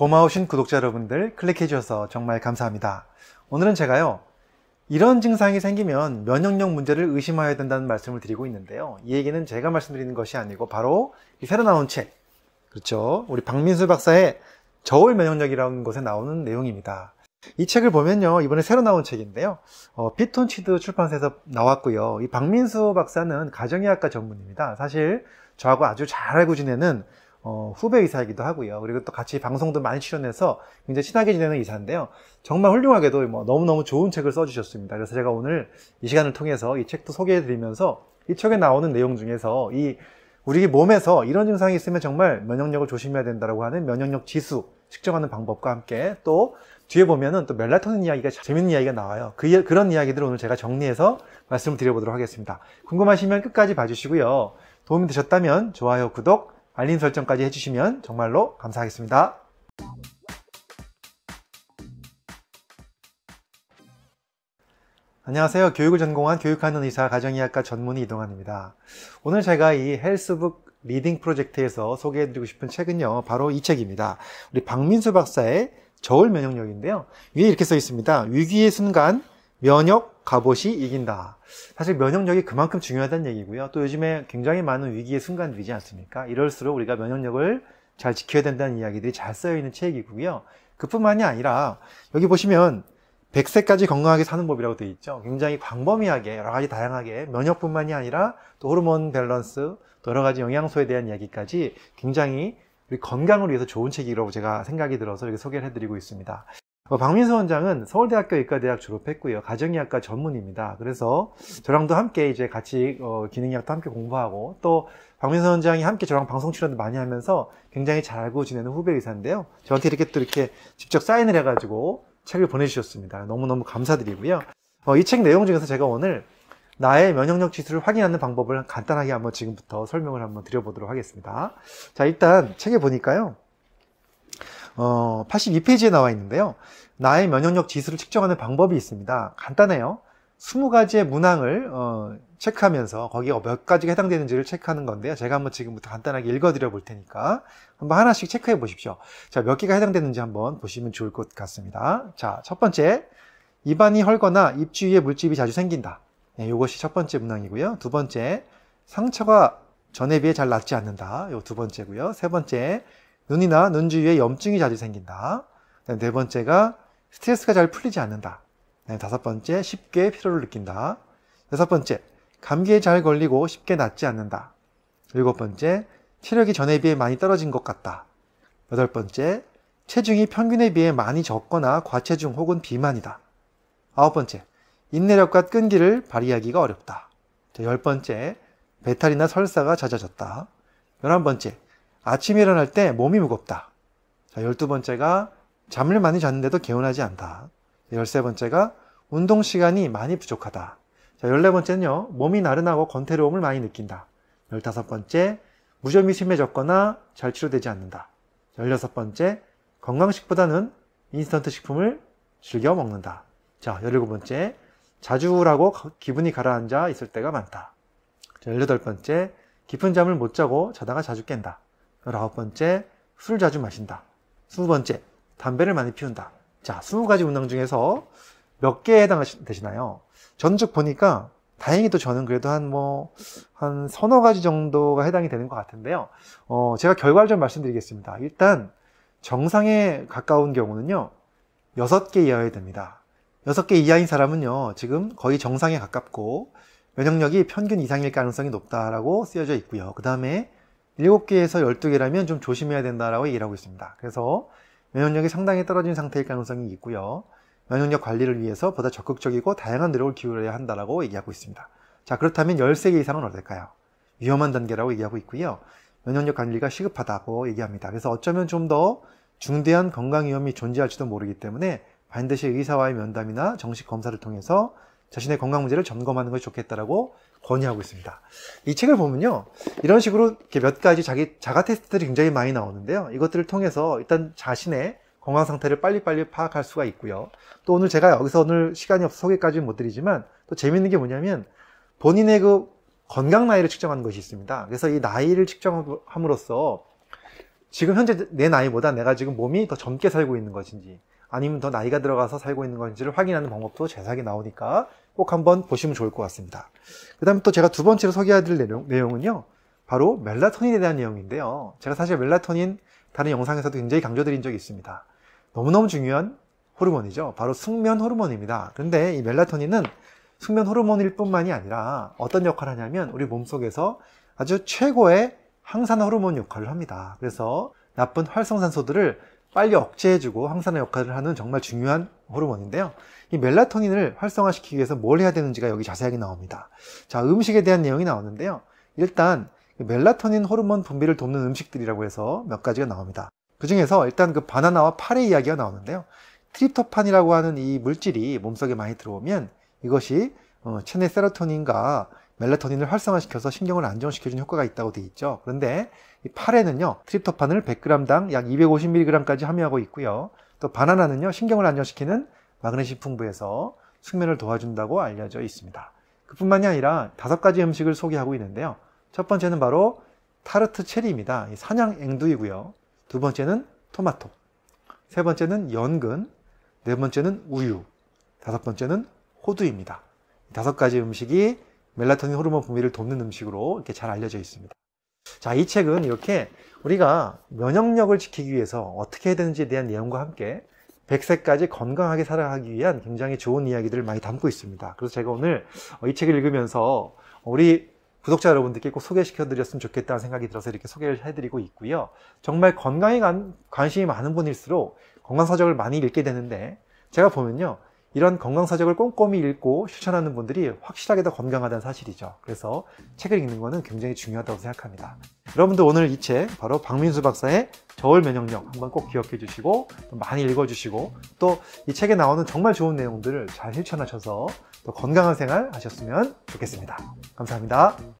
고마우신 구독자 여러분들 클릭해 주셔서 정말 감사합니다. 오늘은 제가요. 이런 증상이 생기면 면역력 문제를 의심해야 된다는 말씀을 드리고 있는데요. 이 얘기는 제가 말씀드리는 것이 아니고 바로 새로 나온 책. 그렇죠. 우리 박민수 박사의 저울 면역력이라는 것에 나오는 내용입니다. 이 책을 보면요. 이번에 새로 나온 책인데요. 어, 피톤치드 출판사에서 나왔고요. 이 박민수 박사는 가정의학과 전문입니다. 사실 저하고 아주 잘 알고 지내는 어, 후배 의사이기도 하고요. 그리고 또 같이 방송도 많이 출연해서 굉장히 친하게 지내는 이사인데요. 정말 훌륭하게도 뭐 너무너무 좋은 책을 써주셨습니다. 그래서 제가 오늘 이 시간을 통해서 이 책도 소개해드리면서 이 책에 나오는 내용 중에서 이 우리 몸에서 이런 증상이 있으면 정말 면역력을 조심해야 된다라고 하는 면역력 지수 측정하는 방법과 함께 또 뒤에 보면은 또 멜라토닌 이야기가 재밌는 이야기가 나와요. 그, 그런 이야기들을 오늘 제가 정리해서 말씀을 드려보도록 하겠습니다. 궁금하시면 끝까지 봐주시고요. 도움이 되셨다면 좋아요, 구독, 알림 설정까지 해주시면 정말로 감사하겠습니다. 안녕하세요. 교육을 전공한 교육하는 의사 가정의학과 전문의 이동환입니다. 오늘 제가 이 헬스북 리딩 프로젝트에서 소개해드리고 싶은 책은요, 바로 이 책입니다. 우리 박민수 박사의 저울 면역력인데요. 위에 이렇게 써 있습니다. 위기의 순간 면역, 갑옷이 이긴다. 사실 면역력이 그만큼 중요하다는 얘기고요. 또 요즘에 굉장히 많은 위기의 순간들이지 않습니까? 이럴수록 우리가 면역력을 잘 지켜야 된다는 이야기들이 잘 쓰여 있는 책이고요. 그뿐만이 아니라 여기 보시면 100세까지 건강하게 사는 법이라고 되어 있죠. 굉장히 광범위하게 여러 가지 다양하게 면역뿐만이 아니라 또 호르몬 밸런스, 또 여러 가지 영양소에 대한 이야기까지 굉장히 우리 건강을 위해서 좋은 책이라고 제가 생각이 들어서 이렇게 소개를 해드리고 있습니다. 어, 박민수 원장은 서울대학교 의과대학 졸업했고요. 가정의학과 전문입니다. 그래서 저랑도 함께 이제 같이 어, 기능의학도 함께 공부하고 또 박민수 원장이 함께 저랑 방송 출연도 많이 하면서 굉장히 잘 알고 지내는 후배 의사인데요. 저한테 이렇게 또 이렇게 직접 사인을 해가지고 책을 보내주셨습니다. 너무너무 감사드리고요. 어, 이책 내용 중에서 제가 오늘 나의 면역력 지수를 확인하는 방법을 간단하게 한번 지금부터 설명을 한번 드려보도록 하겠습니다. 자, 일단 책에 보니까요. 어, 82페이지에 나와 있는데요. 나의 면역력 지수를 측정하는 방법이 있습니다. 간단해요. 20가지의 문항을 어, 체크하면서 거기가 몇 가지가 해당되는지를 체크하는 건데요. 제가 한번 지금부터 간단하게 읽어드려 볼 테니까 한번 하나씩 체크해 보십시오. 자, 몇 개가 해당되는지 한번 보시면 좋을 것 같습니다. 자, 첫 번째, 입안이 헐거나 입 주위에 물집이 자주 생긴다. 네, 이것이 첫 번째 문항이고요. 두 번째, 상처가 전에 비해 잘 낫지 않는다. 요두 번째고요. 세 번째, 눈이나 눈 주위에 염증이 자주 생긴다. 네 번째가 스트레스가 잘 풀리지 않는다. 네 다섯 번째, 쉽게 피로를 느낀다. 여섯 번째, 감기에 잘 걸리고 쉽게 낫지 않는다. 일곱 번째, 체력이 전에 비해 많이 떨어진 것 같다. 여덟 번째, 체중이 평균에 비해 많이 적거나 과체중 혹은 비만이다. 아홉 번째, 인내력과 끈기를 발휘하기가 어렵다. 열 번째, 배탈이나 설사가 잦아졌다. 열한 번째, 아침에 일어날 때 몸이 무겁다. 자, 열두 번째가 잠을 많이 잤는데도 개운하지 않다. 열세 번째가 운동 시간이 많이 부족하다. 자, 열네 번째는요, 몸이 나른하고 건태로움을 많이 느낀다. 열다섯 번째, 무좀이 심해졌거나 잘 치료되지 않는다. 열여섯 번째, 건강식보다는 인스턴트 식품을 즐겨 먹는다. 자, 열일곱 번째, 자주 우울하고 기분이 가라앉아 있을 때가 많다. 열여덟 번째, 깊은 잠을 못 자고 자다가 자주 깬다. 열아홉 번째, 술 자주 마신다. 스무 번째, 담배를 많이 피운다. 자, 스무 가지 운동 중에서 몇 개에 해당되시나요? 저는 쭉 보니까 다행히도 저는 그래도 한 뭐, 한 서너 가지 정도가 해당이 되는 것 같은데요. 어, 제가 결과를 좀 말씀드리겠습니다. 일단, 정상에 가까운 경우는요, 여섯 개 이하여야 됩니다. 여섯 개 이하인 사람은요, 지금 거의 정상에 가깝고, 면역력이 평균 이상일 가능성이 높다라고 쓰여져 있고요. 그 다음에 7개에서 12개라면 좀 조심해야 된다라고 얘기 하고 있습니다. 그래서 면역력이 상당히 떨어진 상태일 가능성이 있고요. 면역력 관리를 위해서 보다 적극적이고 다양한 노력을 기울여야 한다라고 얘기하고 있습니다. 자, 그렇다면 13개 이상은 어떨까요? 위험한 단계라고 얘기하고 있고요. 면역력 관리가 시급하다고 얘기합니다. 그래서 어쩌면 좀 더 중대한 건강 위험이 존재할지도 모르기 때문에 반드시 의사와의 면담이나 정식 검사를 통해서 자신의 건강 문제를 점검하는 것이 좋겠다라고 권유하고 있습니다. 이 책을 보면요. 이런 식으로 몇 가지 자기 자가 테스트들이 굉장히 많이 나오는데요. 이것들을 통해서 일단 자신의 건강 상태를 빨리빨리 파악할 수가 있고요. 또 오늘 제가 여기서 오늘 시간이 없어 소개까지는 못 드리지만 또 재밌는 게 뭐냐면 본인의 그 건강 나이를 측정하는 것이 있습니다. 그래서 이 나이를 측정함으로써 지금 현재 내 나이보다 내가 지금 몸이 더 젊게 살고 있는 것인지 아니면 더 나이가 들어가서 살고 있는 건지를 확인하는 방법도 제작이 나오니까 꼭 한번 보시면 좋을 것 같습니다. 그 다음에 또 제가 두 번째로 소개해드릴 내용, 내용은요. 바로 멜라토닌에 대한 내용인데요. 제가 사실 멜라토닌 다른 영상에서도 굉장히 강조드린 적이 있습니다. 너무너무 중요한 호르몬이죠. 바로 숙면 호르몬입니다. 그런데 이 멜라토닌은 숙면 호르몬일 뿐만이 아니라 어떤 역할을 하냐면 우리 몸속에서 아주 최고의 항산화 호르몬 역할을 합니다. 그래서 나쁜 활성산소들을 빨리 억제해주고 항산화 역할을 하는 정말 중요한 호르몬인데요. 이 멜라토닌을 활성화시키기 위해서 뭘 해야 되는지가 여기 자세하게 나옵니다. 자, 음식에 대한 내용이 나오는데요. 일단 멜라토닌 호르몬 분비를 돕는 음식들이라고 해서 몇 가지가 나옵니다. 그 중에서 일단 그 바나나와 파의 이야기가 나오는데요. 트립토판이라고 하는 이 물질이 몸속에 많이 들어오면 이것이 어, 체내 세로토닌과 멜라토닌을 활성화시켜서 신경을 안정시켜주는 효과가 있다고 되어 있죠. 그런데 이 파레는요, 트립토판을 100g당 약 250mg까지 함유하고 있고요. 또 바나나는요, 신경을 안정시키는 마그네슘 풍부해서 숙면을 도와준다고 알려져 있습니다. 그뿐만이 아니라 다섯 가지 음식을 소개하고 있는데요. 첫 번째는 바로 타르트 체리입니다. 사냥 앵두이고요. 두 번째는 토마토. 세 번째는 연근. 네 번째는 우유. 다섯 번째는 호두입니다. 다섯 가지 음식이 멜라토닌 호르몬 분비를 돕는 음식으로 이렇게 잘 알려져 있습니다. 자, 이 책은 이렇게 우리가 면역력을 지키기 위해서 어떻게 해야 되는지에 대한 내용과 함께 100세까지 건강하게 살아가기 위한 굉장히 좋은 이야기들을 많이 담고 있습니다. 그래서 제가 오늘 어, 이 책을 읽으면서 우리 구독자 여러분들께 꼭 소개시켜 드렸으면 좋겠다는 생각이 들어서 이렇게 소개를 해드리고 있고요. 정말 건강에 관, 관심이 많은 분일수록 건강사적을 많이 읽게 되는데 제가 보면요. 이런 건강사적을 꼼꼼히 읽고 실천하는 분들이 확실하게 더 건강하다는 사실이죠. 그래서 책을 읽는 것은 굉장히 중요하다고 생각합니다. 여러분도 오늘 이 책 바로 박민수 박사의 저울 면역력 한번 꼭 기억해 주시고 많이 읽어 주시고 또 이 책에 나오는 정말 좋은 내용들을 잘 실천하셔서 또 건강한 생활 하셨으면 좋겠습니다. 감사합니다.